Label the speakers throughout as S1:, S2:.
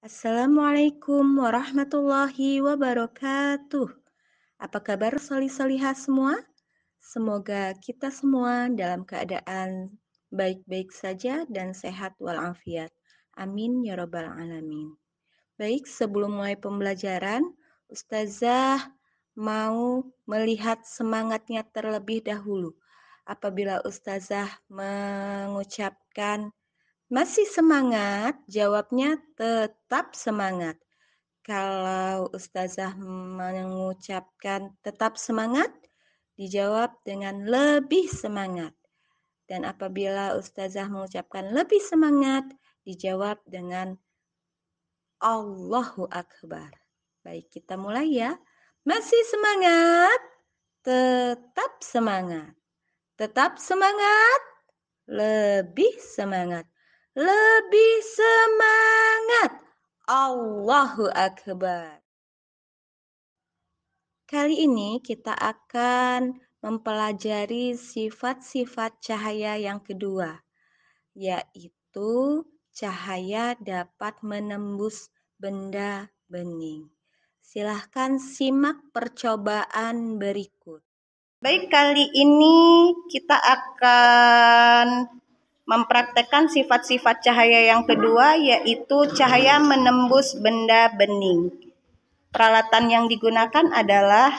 S1: Assalamualaikum warahmatullahi wabarakatuh. Apa kabar solih-solihah semua? Semoga kita semua dalam keadaan baik-baik saja dan sehat walafiat. Amin ya robbal alamin. Baik, sebelum mulai pembelajaran, Ustazah mau melihat semangatnya terlebih dahulu. Apabila Ustazah mengucapkan masih semangat? Jawabnya tetap semangat. Kalau Ustazah mengucapkan tetap semangat, dijawab dengan lebih semangat. Dan apabila Ustazah mengucapkan lebih semangat, dijawab dengan Allahu Akbar. Baik, kita mulai ya. Masih semangat? Tetap semangat. Tetap semangat? Lebih semangat. Lebih semangat. Allahu Akbar. Kali ini kita akan mempelajari sifat-sifat cahaya yang kedua, yaitu cahaya dapat menembus benda bening. Silahkan simak percobaan berikut. Baik, kali ini kita akan mempraktekkan sifat-sifat cahaya yang kedua yaitu cahaya menembus benda bening. Peralatan yang digunakan adalah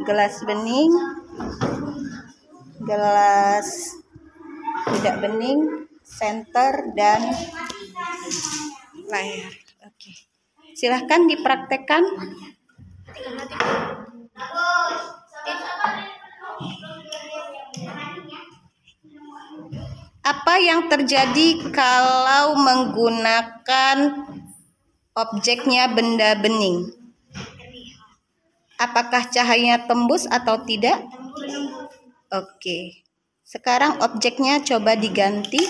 S1: gelas bening, gelas tidak bening, senter dan layar. Oke. Silahkan dipraktekkan. apa yang terjadi kalau menggunakan objeknya benda bening? Apakah cahayanya tembus atau tidak? Oke. Sekarang objeknya coba diganti.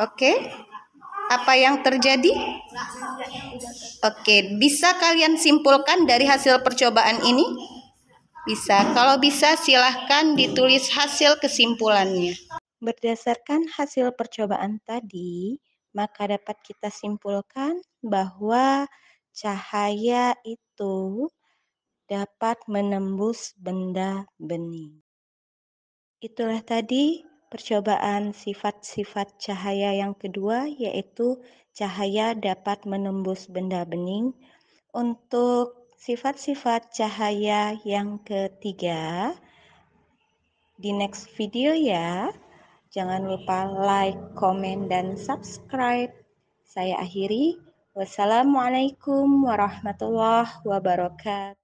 S1: Oke. Apa yang terjadi? Oke, bisa kalian simpulkan dari hasil percobaan ini? Bisa. Kalau bisa silahkan ditulis hasil kesimpulannya. Berdasarkan hasil percobaan tadi, maka dapat kita simpulkan bahwa cahaya itu dapat menembus benda bening. Itulah tadi Percobaan sifat-sifat cahaya yang kedua yaitu cahaya dapat menembus benda bening. Untuk sifat-sifat cahaya yang ketiga, di next video ya. Jangan lupa like, comment, dan subscribe. Saya akhiri. Wassalamualaikum warahmatullahi wabarakatuh.